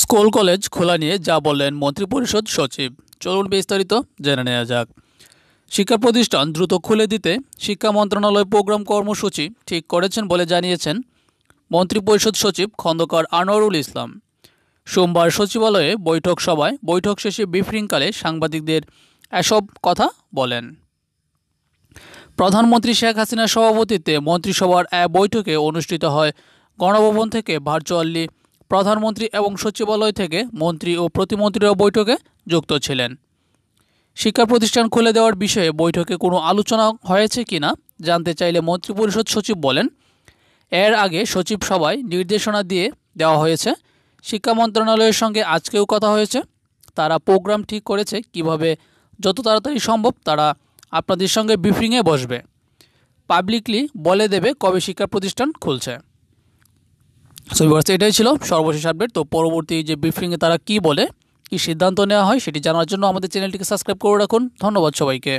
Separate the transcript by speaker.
Speaker 1: school college খোলা নিয়ে যা বললেন মন্ত্রিপরিষদ সচিব চলুন বিস্তারিত জেনে নেওয়া যাক শিক্ষা প্রতিষ্ঠান দ্রুত খুলে দিতে শিক্ষা মন্ত্রণালয় প্রোগ্রাম কর্মসূচি ঠিক করেছেন বলে জানিয়েছেন মন্ত্রিপরিষদ সচিব খন্দকার আনোয়ারুল ইসলাম সোমবার সচিবালয়ে বৈঠক সভায় বৈঠক শেষে ব্রিফিংকালে সাংবাদিকদের এসব কথা বলেন প্রধানমন্ত্রী শেখ হাসিনার সভাপতিত্বে মন্ত্রিসভার এক বৈঠকে অনুষ্ঠিত হয় গণভবন থেকে ভার্চুয়ালি প্রধানমন্ত্রী এবং সচিবালয় থেকে মন্ত্রী ও প্রতিমন্ত্রীরাও বৈঠকে যুক্ত ছিলেন শিক্ষা প্রতিষ্ঠান খুলে দেওয়ার বিষয়ে বৈঠকে কোনো আলোচনা হয়েছে কিনা জানতে চাইলে মন্ত্রিপরিষদ সচিব বলেন এর আগে সচিব সভায় নির্দেশনা দিয়ে দেওয়া হয়েছে শিক্ষা মন্ত্রণালয়ের সঙ্গে আজকেও কথা হয়েছে তারা প্রোগ্রাম ঠিক করেছে কিভাবে যত তাড়াতাড়ি সম্ভব তারা আপনাদের সঙ্গে ব্রিফিংয়ে বসবে পাবলিকলি বলে দেবে কবে শিক্ষা প্রতিষ্ঠান খুলছে সো ভিউয়ার্স এটাই ছিল সর্বশেষ আপডেট তো পরবর্তী যে ব্রিফিংয়ে তারা কি বলে কি সিদ্ধান্ত নেওয়া হয় সেটি জানার জন্য আমাদের চ্যানেলটিকে সাবস্ক্রাইব করে রাখুন ধন্যবাদ সবাইকে